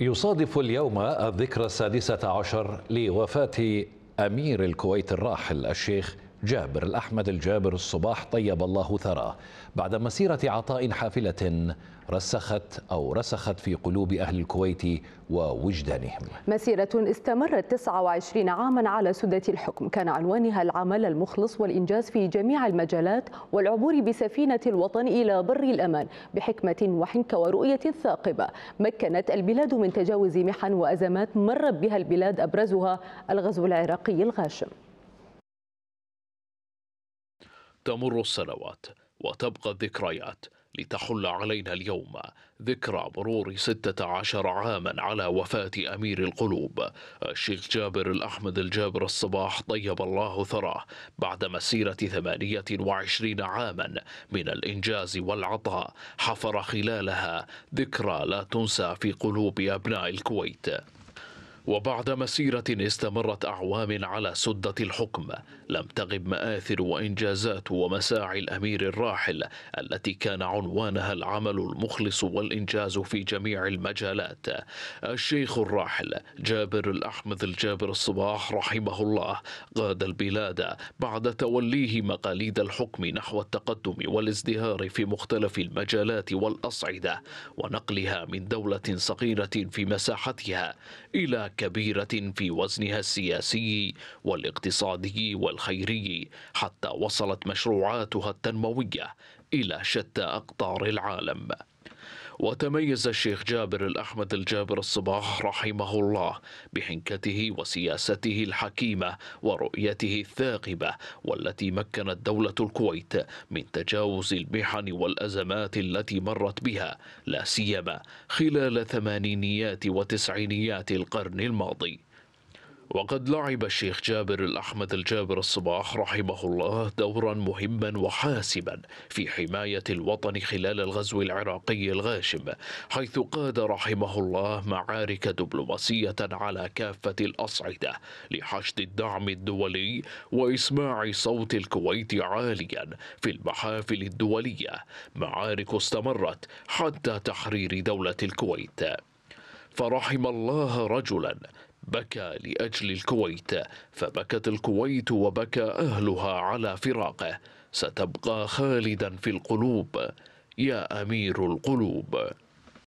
يصادف اليوم الذكرى السادسة عشر لوفاة أمير الكويت الراحل الشيخ جابر الأحمد الجابر الصباح طيب الله ثراه بعد مسيرة عطاء حافلة رسخت أو رسخت في قلوب أهل الكويت ووجدانهم مسيرة استمرت 29 عاما على سدة الحكم كان عنوانها العمل المخلص والإنجاز في جميع المجالات والعبور بسفينة الوطن إلى بر الأمان بحكمة وحنكة ورؤية ثاقبة مكنت البلاد من تجاوز محن وأزمات مرت بها البلاد أبرزها الغزو العراقي الغاشم تمر السنوات وتبقى الذكريات لتحل علينا اليوم ذكرى مرور 16 عاما على وفاة أمير القلوب الشيخ جابر الأحمد الجابر الصباح طيب الله ثراه بعد مسيرة 28 عاما من الإنجاز والعطاء حفر خلالها ذكرى لا تنسى في قلوب أبناء الكويت وبعد مسيرة استمرت أعوام على سدة الحكم لم تغب مآثر وإنجازات ومساعي الأمير الراحل التي كان عنوانها العمل المخلص والإنجاز في جميع المجالات الشيخ الراحل جابر الأحمد الجابر الصباح رحمه الله قاد البلاد بعد توليه مقاليد الحكم نحو التقدم والازدهار في مختلف المجالات والأصعدة ونقلها من دولة صغيرة في مساحتها إلى كبيرة في وزنها السياسي والاقتصادي والخيري حتى وصلت مشروعاتها التنموية إلى شتى أقطار العالم وتميز الشيخ جابر الأحمد الجابر الصباح رحمه الله بحنكته وسياسته الحكيمة ورؤيته الثاقبة والتي مكنت دولة الكويت من تجاوز المحن والأزمات التي مرت بها لا سيما خلال ثمانينيات وتسعينيات القرن الماضي وقد لعب الشيخ جابر الأحمد الجابر الصباح رحمه الله دورا مهما وحاسما في حماية الوطن خلال الغزو العراقي الغاشم حيث قاد رحمه الله معارك دبلوماسية على كافة الأصعدة لحشد الدعم الدولي وإسماع صوت الكويت عاليا في المحافل الدولية معارك استمرت حتى تحرير دولة الكويت فرحم الله رجلا بكى لأجل الكويت فبكت الكويت وبكى أهلها على فراقه ستبقى خالدا في القلوب يا أمير القلوب